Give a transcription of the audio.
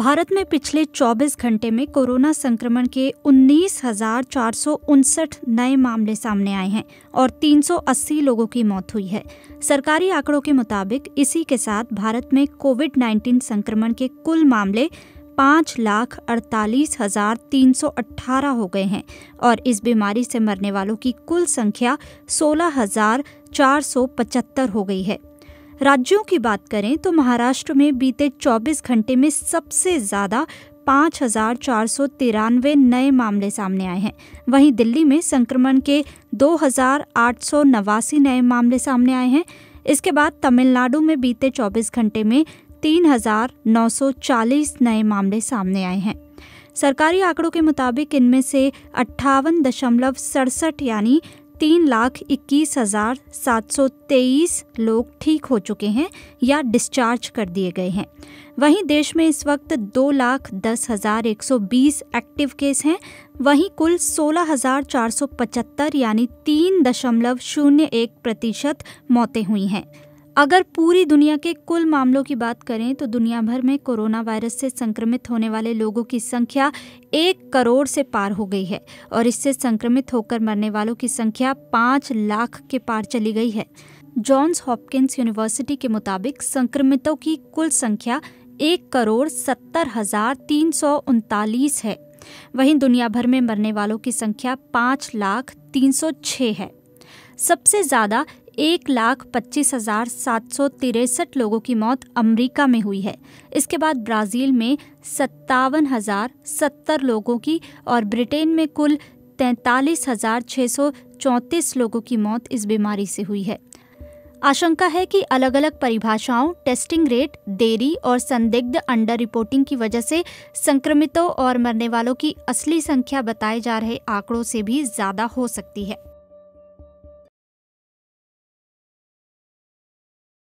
भारत में पिछले 24 घंटे में कोरोना संक्रमण के उन्नीस नए मामले सामने आए हैं और 380 लोगों की मौत हुई है सरकारी आंकड़ों के मुताबिक इसी के साथ भारत में कोविड 19 संक्रमण के कुल मामले पाँच लाख अड़तालीस हजार तीन सौ अट्ठारह हो गए हैं और इस बीमारी से मरने वालों की कुल संख्या सोलह हजार चार सौ पचहत्तर हो गई है राज्यों की बात करें तो महाराष्ट्र में बीते 24 घंटे में सबसे ज़्यादा पाँच हजार चार सौ तिरानवे नए मामले सामने आए हैं वहीं दिल्ली में संक्रमण के दो हजार आठ सौ नवासी नए मामले सामने आए हैं इसके बाद तमिलनाडु में बीते 24 घंटे में 3,940 नए मामले सामने आए हैं सरकारी आंकड़ों के मुताबिक इनमें से अट्ठावन दशमलव सड़सठ यानी तीन लाख इक्कीस हज़ार सात सौ तेईस लोग ठीक हो चुके हैं या डिस्चार्ज कर दिए गए हैं वहीं देश में इस वक्त दो लाख दस हज़ार एक सौ बीस एक्टिव केस हैं वहीं कुल सोलह हज़ार चार सौ पचहत्तर यानी तीन दशमलव शून्य एक प्रतिशत मौतें हुई हैं अगर पूरी दुनिया के कुल मामलों की बात करें तो दुनिया भर में कोरोना वायरस से संक्रमित होने वाले लोगों की संख्या एक करोड़ से पार हो गई है और इससे संक्रमित होकर मरने वालों की संख्या पाँच लाख के पार चली गई है जॉन्स हॉपकिंस यूनिवर्सिटी के मुताबिक संक्रमितों की कुल संख्या एक करोड़ सत्तर हजार तीन सौ उनतालीस है वहीं दुनिया भर में मरने वालों की संख्या पाँच लाख तीन सौ छः है सबसे ज़्यादा एक लाख पच्चीस हजार सात सौ तिरसठ लोगों की मौत अमेरिका में हुई है इसके बाद ब्राज़ील में सत्तावन हजार सत्तर लोगों की और ब्रिटेन में कुल तैंतालीस हजार छः सौ चौंतीस लोगों की मौत इस बीमारी से हुई है आशंका है कि अलग अलग परिभाषाओं टेस्टिंग रेट देरी और संदिग्ध अंडर रिपोर्टिंग की वजह से संक्रमितों और मरने वालों की असली संख्या बताए जा रहे आंकड़ों से भी ज़्यादा हो सकती है